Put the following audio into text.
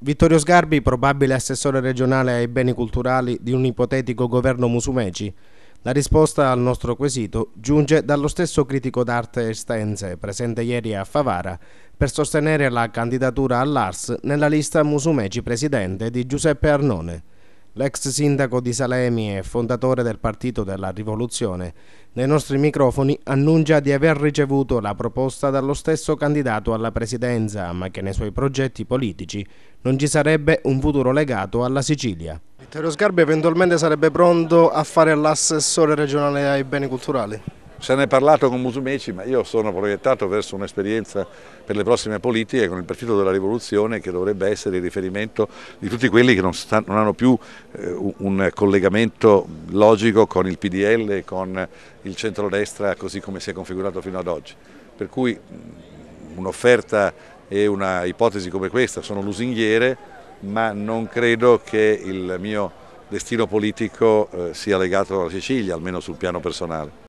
Vittorio Sgarbi, probabile assessore regionale ai beni culturali di un ipotetico governo Musumeci? La risposta al nostro quesito giunge dallo stesso critico d'arte estense presente ieri a Favara per sostenere la candidatura all'ARS nella lista Musumeci presidente di Giuseppe Arnone l'ex sindaco di Salemi e fondatore del Partito della Rivoluzione, nei nostri microfoni annuncia di aver ricevuto la proposta dallo stesso candidato alla presidenza, ma che nei suoi progetti politici non ci sarebbe un futuro legato alla Sicilia. Vittorio Sgarbi eventualmente sarebbe pronto a fare l'assessore regionale ai beni culturali? Se ne è parlato con Musumeci, ma io sono proiettato verso un'esperienza per le prossime politiche con il Partito della Rivoluzione che dovrebbe essere il riferimento di tutti quelli che non, stanno, non hanno più eh, un collegamento logico con il PDL, e con il centrodestra così come si è configurato fino ad oggi. Per cui mm, un'offerta e una ipotesi come questa sono lusinghiere, ma non credo che il mio destino politico eh, sia legato alla Sicilia, almeno sul piano personale.